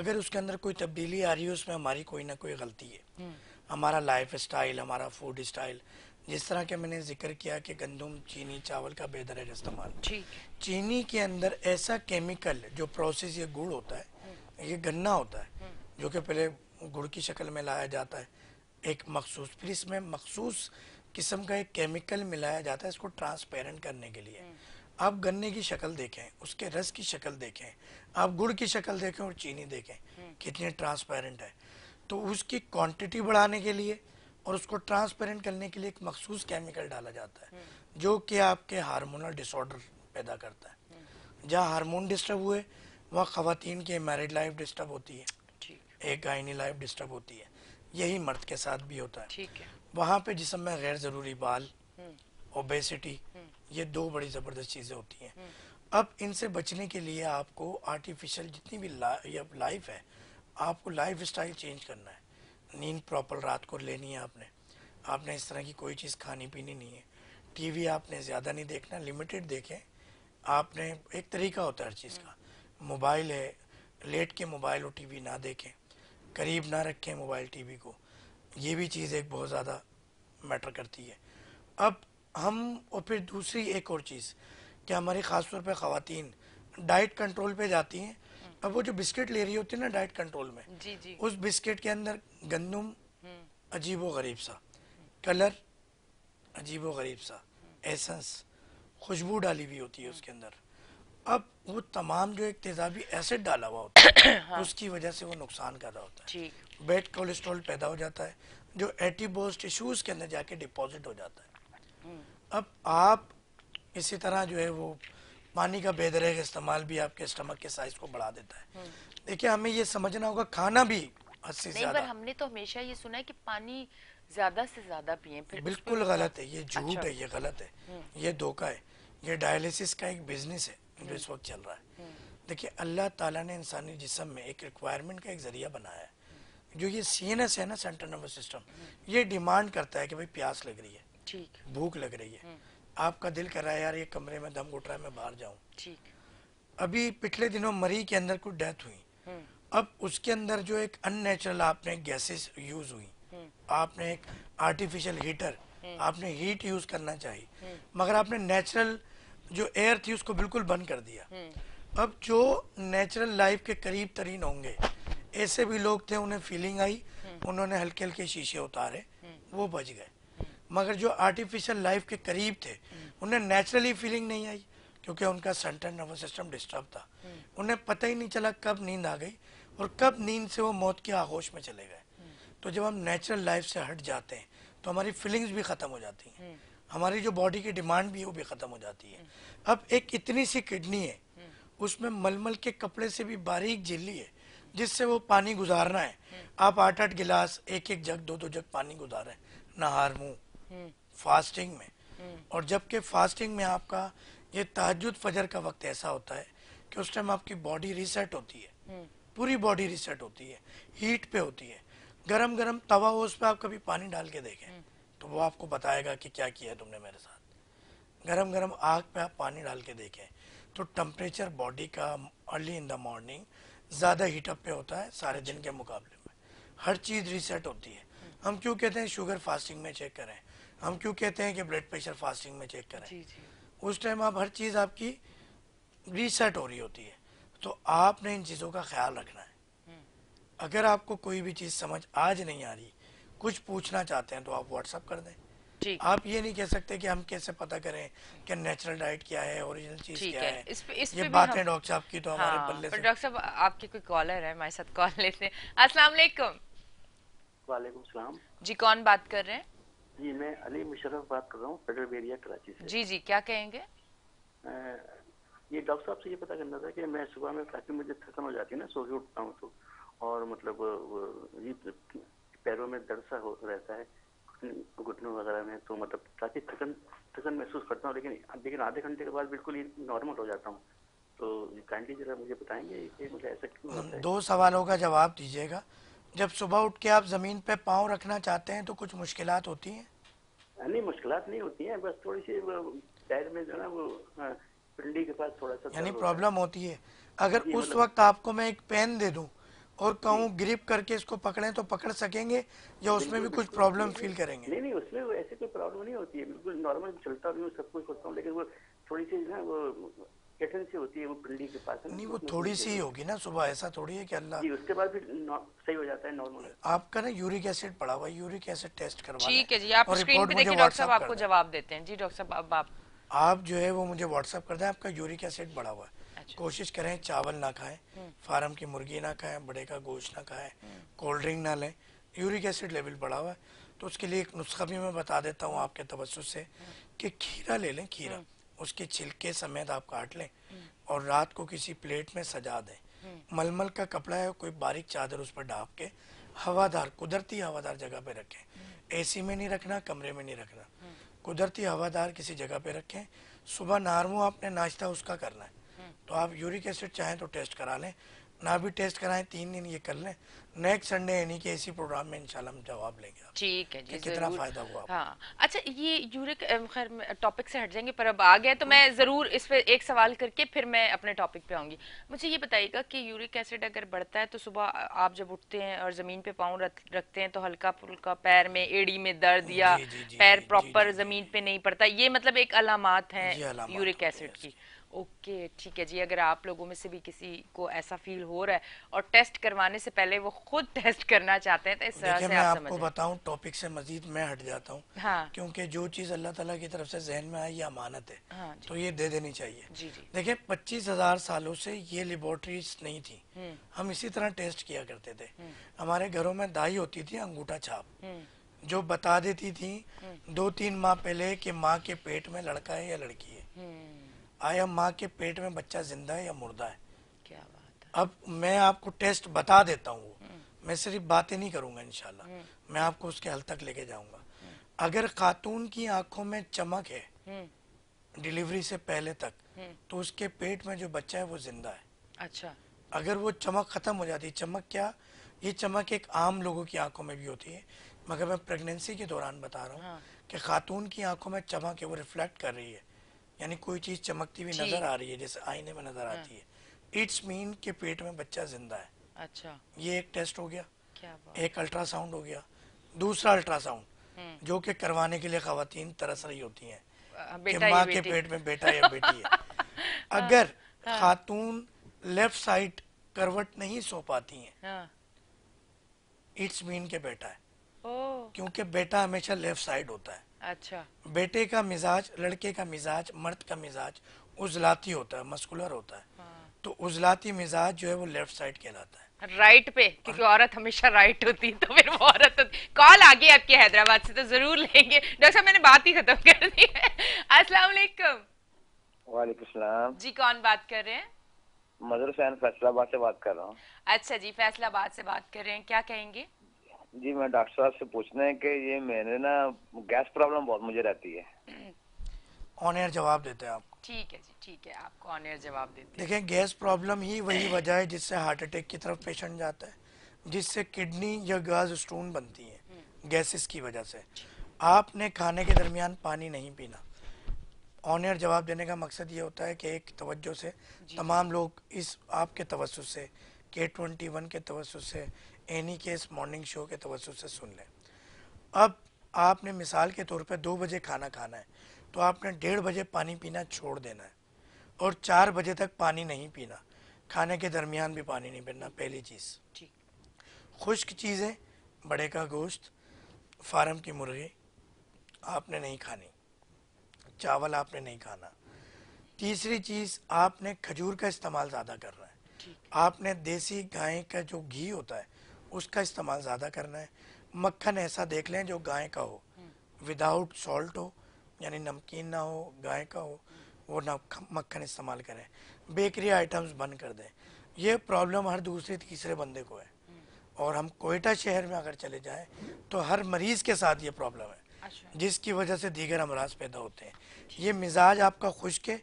B: अगर उसके अंदर कोई तब्दीली आ रही है उसमें हमारी कोई ना कोई गलती है हमारा लाइफ स्टाइल हमारा फूड स्टाइल जिस तरह के मैंने जिक्र किया कि गंदम चीनी चावल का है इस्तेमाल चीनी के अंदर ऐसा केमिकल जो प्रोसेस ये गुड़ होता है ये गन्ना होता है जो कि पहले गुड़ की शक्ल में लाया जाता है एक मखसूस फिर इसमें मखसूस किस्म का एक केमिकल मिलाया जाता है इसको ट्रांसपेरेंट करने के लिए हम्म। आप गन्ने की शक्ल देखें उसके रस की शक्ल देखें आप गुड़ की शक्ल देखें और चीनी देखें हम्म। कितनी ट्रांसपेरेंट है तो उसकी क्वांटिटी बढ़ाने के लिए और उसको ट्रांसपेरेंट करने के लिए एक मखसूस केमिकल डाला जाता है हम्म। जो कि आपके हारमोनल डिसऑर्डर पैदा करता है जहाँ हारमोन डिस्टर्ब हुए वहाँ खातन की मैरिड लाइफ डिस्टर्ब होती है एक गायनी लाइफ डिस्टर्ब होती है यही मर्द के साथ भी होता है ठीक है वहाँ पे जिसम में गैर ज़रूरी बाल ओबेसिटी हम्म। हम्म। ये दो बड़ी ज़बरदस्त चीज़ें होती
C: हैं हम्म।
B: अब इनसे बचने के लिए आपको आर्टिफिशियल जितनी भी ला, लाइफ है आपको लाइफ स्टाइल चेंज करना है नींद प्रॉपर रात को लेनी है आपने आपने इस तरह की कोई चीज़ खानी पीनी नहीं है टीवी आपने ज़्यादा नहीं देखना लिमिटेड देखें आपने एक तरीका होता है हर चीज़ का मोबाइल है लेट के मोबाइल और टीवी ना देखें करीब ना रखें मोबाइल टीवी को ये भी चीज़ एक बहुत ज़्यादा मैटर करती है अब हम और फिर दूसरी एक और चीज़ कि हमारी ख़ास तौर पे ख़वातीन डाइट कंट्रोल पे जाती हैं अब वो जो बिस्किट ले रही होती है ना डाइट कंट्रोल में जी जी। उस बिस्किट के अंदर गंदम हम्म। अजीब व गरीब सा कलर अजीब व गरीब सा एसेंस खुशबू डाली हुई होती है हम्म। उसके अंदर अब वो तमाम जो एक तेजाबी एसिड डाला हुआ होता है [COUGHS] हाँ। उसकी वजह से वो नुकसान कर रहा होता है बेड कोलेस्ट्रॉल पैदा हो जाता है जो एटीबोज टिश्यूज के अंदर जाके डिपॉजिट हो जाता है हम्म। अब आप इसी तरह जो है वो पानी का बेदरे का इस्तेमाल भी आपके स्टमक के साइज को बढ़ा देता है हम्म। देखिए हमें ये समझना होगा खाना भी हद से हमने
A: तो हमेशा ये सुना है कि पानी ज्यादा से ज्यादा पिए बिल्कुल गलत
B: है ये झूठ अच्छा। है ये गलत है हम्म। ये धोखा है ये डायलिसिस का एक बिजनेस है जो इस वक्त चल रहा है देखिए अल्लाह ताला ने इंसानी जिसम में एक रिक्वायरमेंट का एक जरिया बनाया है जो ये सी एन एस है ना सेंट्रल नर्वस सिस्टम ये डिमांड करता है कि भाई प्यास लग रही है भूख लग रही है हम्म। आपका दिल कर रहा है यार ये कमरे में दम घुट रहा है मैं बाहर जाऊँ अभी पिछले दिनों मरी के अंदर कुछ डेथ हुई हम्म। अब उसके अंदर जो एक अननेचुरल आपने गैसेस यूज हुई हम्म। आपने एक आर्टिफिशियल हीटर आपने हीट यूज करना चाहिए मगर आपने नेचुरल जो एयर थी उसको बिल्कुल बंद कर दिया
C: हम्म।
B: अब जो नेचुरल लाइफ के करीब तरीन होंगे ऐसे भी लोग थे उन्हें फीलिंग आई हम्म। उन्होंने हल्के हल्के शीशे उतारे हम्म। वो बच गए मगर जो आर्टिफिशियल लाइफ के करीब थे उन्हें नेचुरली फीलिंग नहीं आई क्योंकि उनका सेंट्रल नर्वस सिस्टम डिस्टर्ब था उन्हें पता ही नहीं चला कब नींद आ गई और कब नींद से वो मौत के आगोश में चले गए तो जब हम नेचुरल लाइफ से हट जाते हैं तो हमारी फीलिंग्स भी ख़त्म हो जाती हैं हमारी जो बॉडी की डिमांड भी है वो भी ख़त्म हो जाती है अब एक इतनी सी किडनी है उसमें मलमल के कपड़े से भी बारीक झिल्ली है जिससे वो पानी गुजारना है आप आठ आठ गिलास एक एक जग दो दो जग पानी गुजारें नहार मुंह फास्टिंग में और जबकि फास्टिंग में आपका ये तहजद फजर का वक्त ऐसा होता है कि उस टाइम आपकी बॉडी रिसेट होती है पूरी बॉडी रिसेट होती है हीट पे होती है गरम गरम तवा हो उस पर आप कभी पानी डाल के देखें तो वो आपको बताएगा कि क्या किया तुमने मेरे साथ गरम गरम आग पे आप पानी डाल के देखें तो टम्परेचर बॉडी का अर्ली इन द मॉर्निंग ज़्यादा हीटअप पे होता है सारे दिन के मुकाबले में हर चीज़ रीसेट होती है हम क्यों कहते हैं शुगर फास्टिंग में चेक करें हम क्यों कहते हैं कि ब्लड प्रेशर फास्टिंग में चेक करें जी जी। उस टाइम आप हर चीज़ आपकी रीसेट हो रही होती है तो आपने इन चीज़ों का ख्याल रखना है
C: हम्म।
B: अगर आपको कोई भी चीज़ समझ आज नहीं आ रही कुछ पूछना चाहते हैं तो आप व्हाट्सअप कर दें ठीक आप ये नहीं कह सकते कि हम कैसे पता करें कि नेचुरल डाइट क्या है ओरिजिनल चीज क्या है, है। इस पे, इस ये बातें डॉक्टर साहब की तो हाँ, हमारे पल्ले से
A: डॉक्टर साहब आपके कोई कॉलर है हमारे साथ कॉल लेते हैं अस्सलाम वालेकुम
D: वालेकुम सलाम
A: जी कौन बात कर रहे हैं
D: जी मैं अली मुशरफ बात कर रहा हूँ फेडरल एरिया कराची से जी
A: जी क्या कहेंगे
D: ये डॉक्टर साहब से ये पता करना था कि मैं सुबह में काफी मुझे थकन हो जाती है ना सो के उठता हूँ तो और मतलब पैरों में दर्द सा हो रहता है घुटनों वगैरह में तो मतलब काफ़ी थकन थकन महसूस करता हूँ लेकिन लेकिन आधे घंटे के बाद बिल्कुल ही नॉर्मल हो जाता हूँ तो काइंडली जरा मुझे बताएंगे कि मुझे ऐसा क्यों होता है
B: दो सवालों का जवाब दीजिएगा जब सुबह उठ के आप ज़मीन पे पाँव रखना चाहते हैं तो कुछ मुश्किल होती
D: हैं नहीं मुश्किल नहीं होती हैं बस थोड़ी सी पैर में जो ना वो पिंडी के पास थोड़ा सा यानी प्रॉब्लम
B: होती है अगर उस मतलब वक्त आपको मैं एक पेन दे दूँ और कहूँ ग्रिप करके इसको पकड़े तो पकड़ सकेंगे या उसमें भी कुछ प्रॉब्लम फील करेंगे नहीं नहीं
D: उसमें ऐसे कोई प्रॉब्लम नहीं होती है बिल्कुल नॉर्मल चलता भी सब कुछ होता हूँ लेकिन वो थोड़ी सी ना वो कठिन सी होती है वो बिल्डिंग के पास नहीं वो थोड़ी सी ही होगी
B: ना सुबह ऐसा थोड़ी है कि अल्लाह उसके
D: बाद भी सही हो जाता है नॉर्मल
B: आपका ना यूरिक एसिड पड़ा हुआ यूरिक एसिड टेस्ट करवा ठीक है जी आप स्क्रीन पे देखिए डॉक्टर साहब आपको
A: जवाब देते हैं जी डॉक्टर साहब
B: आप जो है वो मुझे व्हाट्सअप कर दें आपका यूरिक एसिड बढ़ा हुआ है अच्छा। कोशिश करें चावल ना खाएं हम्म। फार्म की मुर्गी ना खाएं बड़े का गोश्त ना खाएं हम्म। कोल्ड ड्रिंक ना लें यूरिक एसिड लेवल बढ़ा हुआ है तो उसके लिए एक नुस्खा भी मैं बता देता हूँ आपके तवसु से हम्म। कि खीरा ले लें खीरा उसके छिलके समेत आप काट लें और रात को किसी प्लेट में सजा दें मलमल का कपड़ा है कोई बारीक चादर उस पर ढाप के हवादार कुदरती हवादार जगह पे रखें एसी में नहीं रखना कमरे में नहीं रखना कुदरती हवादार किसी जगह पे रखें सुबह नार्मो आपने नाश्ता उसका करना है तो आप यूरिक एसिड चाहें तो टेस्ट करा लें ना भी टेस्ट कराएं तीन दिन ये कर लें नेक्स्ट संडे यानी कि इसी प्रोग्राम में इंशाल्लाह हम जवाब लेंगे ठीक है जी कितना फायदा हुआ
A: हाँ अच्छा ये यूरिक खैर टॉपिक से हट जाएंगे पर अब आ गया तो मैं ज़रूर इस पर एक सवाल करके फिर मैं अपने टॉपिक पे आऊंगी मुझे ये बताइएगा कि यूरिक एसिड अगर बढ़ता है तो सुबह आप जब उठते हैं और ज़मीन पे पाँव रखते हैं तो हल्का फुल्का पैर में एड़ी में दर्द या पैर प्रॉपर ज़मीन पे नहीं पड़ता ये मतलब एक अलामत है यूरिक एसिड की ओके ठीक है जी अगर आप लोगों में से भी किसी को ऐसा फील हो रहा है और टेस्ट करवाने से पहले वो खुद टेस्ट करना चाहते हैं तो इस तरह से मैं आप आपको
B: बताऊं टॉपिक से मजीद मैं हट जाता हूँ हाँ। क्योंकि जो चीज़ अल्लाह ताला की तरफ से जहन में आई ये अमानत है हाँ तो ये दे देनी चाहिए देखिए पच्चीस हजार सालों से ये लेबोरेटरीज नहीं थी हम्म। हम इसी तरह टेस्ट किया करते थे हम्म। हमारे घरों में दाई होती थी अंगूठा छाप
C: हम्म।
B: जो बता देती थी दो तीन माह पहले की माँ के पेट में लड़का है या लड़की है आया माँ के पेट में बच्चा जिंदा है या मुर्दा है क्या बात है अब मैं आपको टेस्ट बता देता हूँ हम्म। मैं सिर्फ बातें नहीं करूंगा इनशाला हम्म। मैं आपको उसके हल तक लेके जाऊंगा हम्म। अगर खातून की आंखों में चमक है डिलीवरी से पहले तक तो उसके पेट में जो बच्चा है वो जिंदा है अच्छा अगर वो चमक खत्म हो जाती है चमक क्या ये चमक एक आम लोगों की आंखों में भी होती है मगर मैं प्रेगनेंसी के दौरान बता रहा हूँ हाँ। कि खातून की आंखों में चमक है वो रिफ्लेक्ट कर रही है यानी कोई चीज चमकती हुई नजर आ रही है जैसे आईने में नजर आती हाँ। है इट्स मीन के पेट में बच्चा जिंदा है अच्छा ये एक टेस्ट हो गया क्या एक अल्ट्रासाउंड हो गया दूसरा अल्ट्रासाउंड हम्म। जो कि करवाने के लिए खातन तरस रही होती है कि माँ के पेट में बेटा या बेटी है [LAUGHS] हाँ। अगर हाँ। खातून लेफ्ट साइड करवट नहीं सो पाती है इट्स मीन के बेटा है क्योंकि बेटा हमेशा लेफ्ट साइड होता
A: है अच्छा
B: बेटे का मिजाज लड़के का मिजाज मर्द का मिजाज उजलाती होता है मस्कुलर होता है हाँ। तो उजलाती मिजाज जो है वो लेफ्ट साइड कहलाता है
A: राइट पे क्योंकि औरत हमेशा राइट होती तो फिर वो औरत कॉल आ गई आपके हैदराबाद से तो जरूर लेंगे डॉक्टर मैंने बात ही खत्म कर दी है अस्सलाम वालेकुम
D: वालेकुम जी
A: कौन बात कर रहे हैं
D: मदर फैसलाबाद से बात कर रहा हूँ
A: अच्छा जी फैसलाबाद से बात कर रहे हैं क्या कहेंगे
D: जी मैं डॉक्टर साहब से पूछना है कि ये मेरे ना गैस प्रॉब्लम बहुत मुझे रहती है
B: ऑन एयर जवाब देते
A: हैं आप ठीक है जी ठीक है आपको ऑन एयर जवाब देते हैं
B: देखें गैस प्रॉब्लम ही वही वजह है जिससे हार्ट अटैक की तरफ पेशेंट जाता है जिससे किडनी या गैस स्टोन बनती है हम्म। गैसेस की वजह से आपने खाने के दरमियान पानी नहीं पीना ऑन एयर जवाब देने का मकसद ये होता है कि एक तवज्जो से तमाम लोग इस आपके तवसु से के ट्वेंटी वन के तवसु से एनी केस मॉर्निंग शो के तवसु से सुन लें अब आपने मिसाल के तौर पर दो बजे खाना खाना है तो आपने डेढ़ बजे पानी पीना छोड़ देना है और चार बजे तक पानी नहीं पीना खाने के दरमियान भी पानी नहीं पीना पहली चीज़ ठीक खुश्क चीज़ें बड़े का गोश्त फार्म की मुर्गी आपने नहीं खानी चावल आपने नहीं खाना तीसरी चीज़ आपने खजूर का इस्तेमाल ज़्यादा करना है आपने देसी गाय का जो घी होता है उसका इस्तेमाल ज़्यादा करना है मक्खन ऐसा देख लें जो गाय का हो विदाउट सॉल्ट हो यानी नमकीन ना हो गाय का हो वो ना मक्खन इस्तेमाल करें बेकरी आइटम्स बंद कर दें ये प्रॉब्लम हर दूसरे तीसरे बंदे को है और हम कोयटा शहर में अगर चले जाएं तो हर मरीज़ के साथ ये प्रॉब्लम है अच्छा। जिसकी वजह से दीगर अमराज पैदा होते हैं ये मिजाज आपका खुश्क है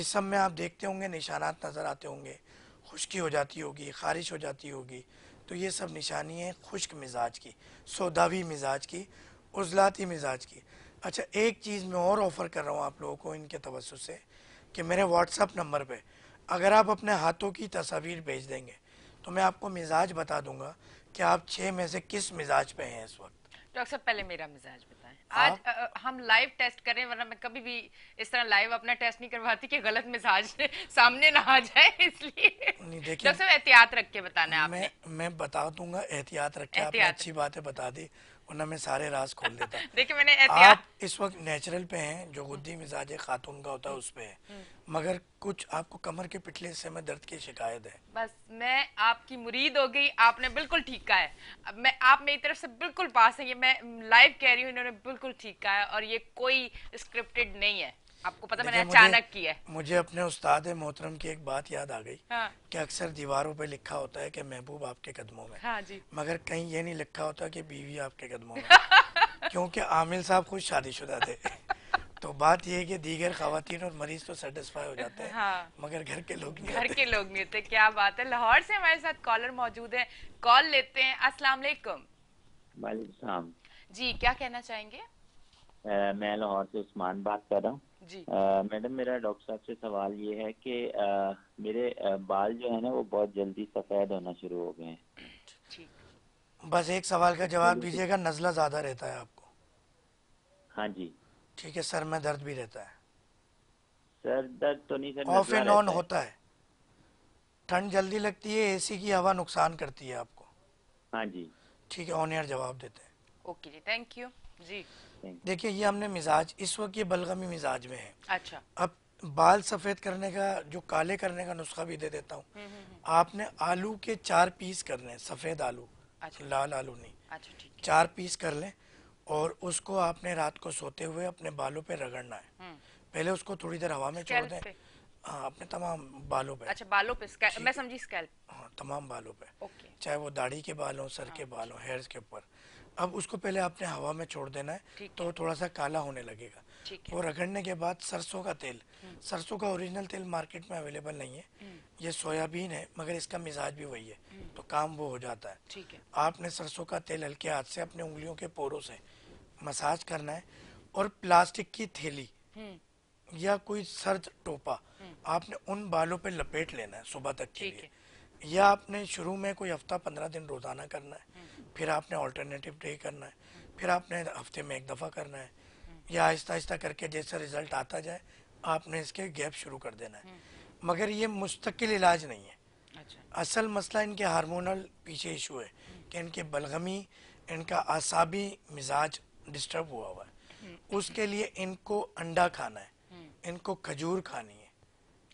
B: जिसम में आप देखते होंगे निशानात नज़र आते होंगे खुश्की हो जाती होगी खारिश हो जाती होगी तो ये सब निशानी है खुश्क मिजाज की सौदावी मिजाज की उजलाती मिजाज की अच्छा एक चीज़ मैं और ऑफ़र कर रहा हूँ आप लोगों को इनके तवसु से कि मेरे व्हाट्सअप नंबर पे अगर आप अपने हाथों की तस्वीर भेज देंगे तो मैं आपको मिजाज बता दूंगा कि आप छः में से किस मिजाज पे हैं इस वक्त
A: डॉक्टर साहब पहले मेरा मिजाज हाँ? आज आ, हम लाइव टेस्ट करें वरना मैं कभी भी इस तरह लाइव अपना टेस्ट नहीं करवाती कि गलत मिजाज [LAUGHS] सामने ना आ जाए इसलिए नहीं एहतियात रख के बताना मैं,
B: मैं बता दूंगा एहतियात रख के आपने अच्छी बातें बता दी वरना मैं सारे राज खोल देता [LAUGHS]
A: देखिए मैंने आप
B: इस वक्त नेचुरल पे हैं जो गुद्दी मिजाज खातून का होता है हम्म। उस पे है हम्म। मगर कुछ आपको कमर के पिछले हिस्से में दर्द की शिकायत है
A: बस मैं आपकी मुरीद हो गई आपने बिल्कुल ठीक कहा है अब मैं आप मेरी तरफ से बिल्कुल पास है ये मैं लाइव कह रही हूँ इन्होंने बिल्कुल ठीक कहा है और ये कोई स्क्रिप्टेड नहीं है आपको पता मैंने अचानक किया है
B: मुझे अपने उस्ताद मोहतरम की एक बात याद आ गई हाँ। कि अक्सर दीवारों पे लिखा होता है कि महबूब आपके कदमों में हाँ जी। मगर कहीं ये नहीं लिखा होता कि बीवी आपके कदमों में [LAUGHS] क्योंकि आमिर साहब खुद शादीशुदा थे [LAUGHS] तो बात यह कि दीगर खातन और मरीज तो सेटिस्फाई हो जाते हैं हाँ। मगर घर के लोग नहीं
A: घर के लोग नहीं होते क्या बात है लाहौर से हमारे साथ कॉलर मौजूद है कॉल लेते हैं असला जी क्या कहना चाहेंगे
D: मैं लाहौर से उस्मान बात कर रहा हूँ मैडम मेरा डॉक्टर साहब से सवाल ये है कि मेरे बाल जो है ना वो बहुत जल्दी सफ़ेद होना शुरू हो गए हैं
B: बस एक सवाल का जवाब दीजिएगा नज़ला ज़्यादा रहता है आपको हाँ जी ठीक है सर में दर्द भी रहता है
D: सर दर्द तो नहीं सर ऑफ एंड ऑन
B: होता है ठंड जल्दी लगती है एसी की हवा नुकसान करती है आपको हाँ जी ठीक है ऑन एयर जवाब देते हैं
A: ओके जी थैंक यू जी
B: देखिए ये हमने मिजाज इस वक्त ये बलगमी मिजाज में है अच्छा अब बाल सफ़ेद करने का जो काले करने का नुस्खा भी दे देता हूँ हम्म, हम्म, हम्म। आपने आलू के चार पीस कर लें सफ़ेद आलू अच्छा। लाल आलू नहीं अच्छा चार पीस कर लें और उसको आपने रात को सोते हुए अपने बालों पे रगड़ना है पहले उसको थोड़ी देर हवा में छोड़ दें हाँ, अपने तमाम बालों पे
A: अच्छा बालों पे मैं समझी स्कैल्प
B: हाँ तमाम बालों पे चाहे वो दाढ़ी के बाल हो सर के हाँ, बाल हो हेयर के ऊपर अब उसको पहले आपने हवा में छोड़ देना है तो थोड़ा सा काला होने लगेगा वो रगड़ने के बाद सरसों का तेल हम्म। सरसों का ओरिजिनल तेल मार्केट में अवेलेबल नहीं है हम्म। ये सोयाबीन है मगर इसका मिजाज भी वही है हम्म। तो काम वो हो जाता है आपने सरसों का तेल हल्के हाथ से अपने उंगलियों के पोरों से मसाज करना है और प्लास्टिक की थैली या कोई सर्द टोपा आपने उन बालों पर लपेट लेना है सुबह तक के लिए या आपने शुरू में कोई हफ्ता पंद्रह दिन रोजाना करना है फिर आपने ऑल्टरनेटिव डे करना है फिर आपने हफ्ते में एक दफ़ा करना है या आहिस्ता आहिस्ता करके जैसा रिज़ल्ट आता जाए आपने इसके गैप शुरू कर देना है मगर ये मुस्तकिल इलाज नहीं है अच्छा। असल मसला इनके हार्मोनल पीछे इशू है कि इनके बलगमी इनका आसाबी मिजाज डिस्टर्ब हुआ हुआ है उसके लिए इनको अंडा खाना है हम्म। इनको खजूर खानी है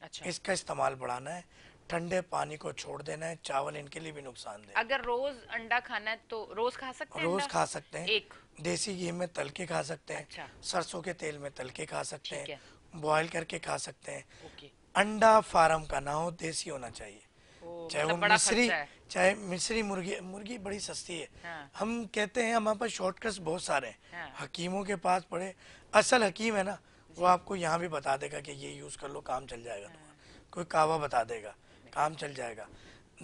B: अच्छा। इसका इस्तेमाल बढ़ाना है ठंडे पानी को छोड़ देना है चावल इनके लिए भी नुकसान दे
A: अगर रोज अंडा खाना है तो रोज खा सकते हैं रोज खा
B: सकते हैं एक देसी घी में तल के खा सकते हैं अच्छा। सरसों के तेल में तल के खा सकते हैं बॉईल करके खा सकते हैं अंडा फार्म का ना हो देसी होना चाहिए
C: मतलब चाहे वो मिश्री
B: चाहे मिश्री मुर्गी मुर्गी बड़ी सस्ती है हाँ। हम कहते हैं हमारे पास शॉर्टकट बहुत सारे है हाँ। हकीमों के पास पड़े असल हकीम है ना वो आपको यहाँ भी बता देगा की ये यूज कर लो काम चल जाएगा हाँ। कोई कावा बता देगा काम चल जाएगा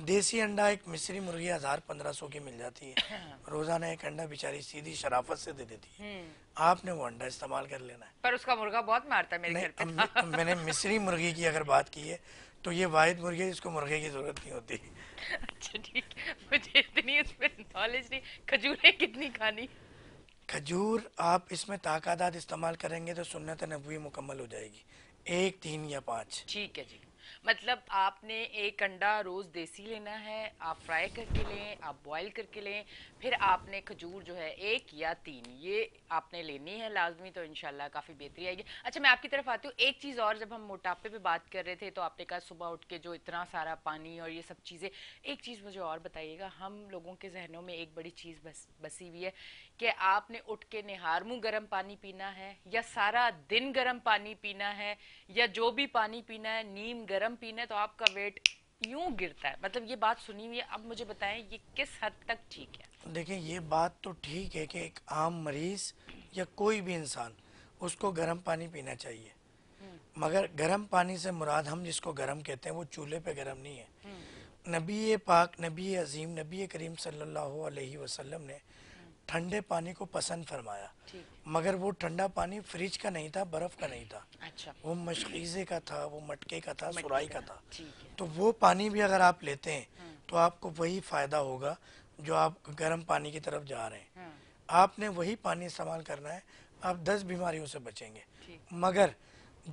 B: देसी अंडा एक मिस्री मुर्गी हज़ार पंद्रह सौ की मिल जाती है [COUGHS] रोज़ाना एक अंडा बिचारी सीधी शराफत से दे देती
A: है हम्म।
B: आपने वो अंडा इस्तेमाल कर लेना है
A: पर उसका मुर्गा बहुत मारता है मेरे घर
B: पे। मैंने मिस्री मुर्गी की अगर बात की है तो ये वाहिद मुर्गी है जिसको मुर्गे की ज़रूरत नहीं होती
A: अच्छा ठीक मुझे इतनी उसमें नॉलेज नहीं खजूर कितनी खानी
B: खजूर आप इसमें ताकत इस्तेमाल करेंगे तो सुन्नत नबी मुकम्मल हो जाएगी एक तीन या पाँच
A: ठीक है जी मतलब आपने एक अंडा रोज़ देसी लेना है आप फ्राई करके लें आप बॉईल करके लें फिर आपने खजूर जो है एक या तीन ये आपने लेनी है लाजमी तो इन काफ़ी बेहतरी आएगी अच्छा मैं आपकी तरफ आती हूँ एक चीज़ और जब हम मोटापे पर बात कर रहे थे तो आपने कहा सुबह उठ के जो इतना सारा पानी और ये सब चीज़ें एक चीज़ मुझे और बताइएगा हम लोगों के जहनों में एक बड़ी चीज़ बस बसी हुई है कि आपने उठ के निहार मुँह गर्म पानी पीना है या सारा दिन गर्म पानी पीना है या जो भी पानी पीना है नीम गर्म पीना है तो आपका वेट यूं गिरता है मतलब ये बात सुनी हुई है अब मुझे बताएं ये किस हद तक ठीक
B: है देखिए ये बात तो ठीक है कि एक आम मरीज या कोई भी इंसान उसको गर्म पानी पीना चाहिए हम्म। मगर गर्म पानी से मुराद हम जिसको गर्म कहते हैं वो चूल्हे पे गर्म नहीं है हम्म। नबी पाक नबी अजीम नबी करीम सल्लल्लाहु अलैहि वसल्लम ने ठंडे पानी को पसंद फरमाया मगर वो ठंडा पानी फ्रिज का नहीं था बर्फ का नहीं था अच्छा वो मशीजे का था वो मटके का था सुराई का था तो वो पानी भी अगर आप लेते हैं हम्म। तो आपको वही फायदा होगा जो आप गर्म पानी की तरफ जा रहे हैं हम्म। आपने वही पानी इस्तेमाल करना है आप दस बीमारियों से बचेंगे मगर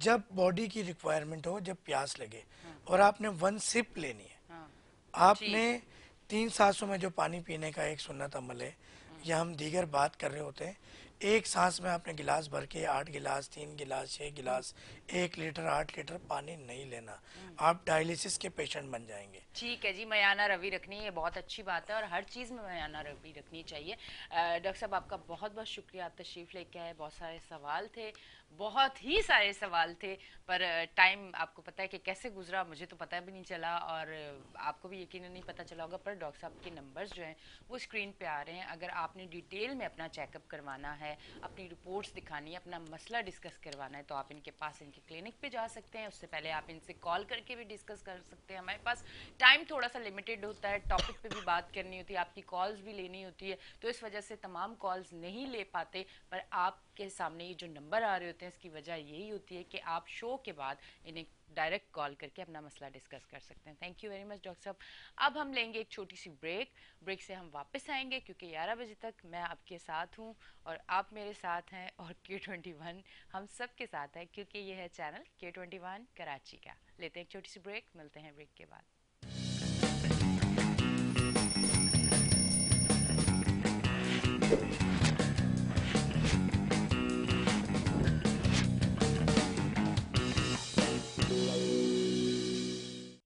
B: जब बॉडी की रिक्वायरमेंट हो जब प्यास लगे हम्म। और आपने वन सिप लेनी है हाँ। आपने तीन सासों में जो पानी पीने का एक सुन्नत अमल है या हम दीगर बात कर रहे होते हैं एक सांस में आपने गिलास भर के आठ गिलास तीन गिलास छः गिलास एक लीटर आठ लीटर पानी नहीं लेना हम्म। आप डायलिसिस के पेशेंट बन जाएंगे
A: ठीक है जी मयाना रवि रखनी ये बहुत अच्छी बात है और हर चीज़ में मयाना रवि रखनी चाहिए डॉक्टर साहब आपका बहुत बहुत शुक्रिया आप तशरीफ़ लेके आए बहुत सारे सवाल थे बहुत ही सारे सवाल थे पर टाइम आपको पता है कि कैसे गुजरा मुझे तो पता भी नहीं चला और आपको भी यकीन नहीं पता चला होगा पर डॉक्टर साहब के नंबर्स जो हैं वो स्क्रीन पे आ रहे हैं अगर आपने डिटेल में अपना चेकअप करवाना है है अपनी रिपोर्ट्स दिखानी है अपना मसला डिस्कस करवाना है तो आप इनके पास इनके क्लिनिक पे जा सकते हैं उससे पहले आप इनसे कॉल करके भी डिस्कस कर सकते हैं हमारे पास टाइम थोड़ा सा लिमिटेड होता है टॉपिक पे भी बात करनी होती है आपकी कॉल्स भी लेनी होती है तो इस वजह से तमाम कॉल्स नहीं ले पाते पर आपके सामने ये जो नंबर आ रहे होते हैं इसकी वजह यही होती है कि आप शो के बाद इन्हें डायरेक्ट कॉल करके अपना मसला डिस्कस कर सकते हैं thank you very much doctor साहब अब हम लेंगे एक छोटी सी ब्रेक ब्रेक से हम वापस आएंगे क्योंकि ग्यारह बजे तक मैं आपके साथ हूँ और आप मेरे साथ हैं और के ट्वेंटी वन हम सब के साथ हैं क्योंकि ये है चैनल के ट्वेंटी वन कराची का लेते हैं एक छोटी सी ब्रेक मिलते हैं ब्रेक के बाद Thank you.